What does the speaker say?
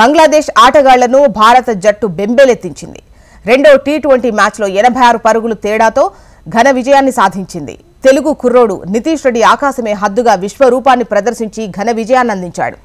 బంగ్లాదేశ్ ఆటగాళ్లను భారత జట్టు బెంబేలెత్తించింది రెండో టీ ట్వంటీ మ్యాచ్లో ఎనభై ఆరు పరుగులు తేడాతో ఘన విజయాన్ని సాధించింది తెలుగు కుర్రోడు నితీష్ రెడ్డి ఆకాశమే హద్దుగా విశ్వరూపాన్ని ప్రదర్శించి ఘన విజయాన్ని అందించాడు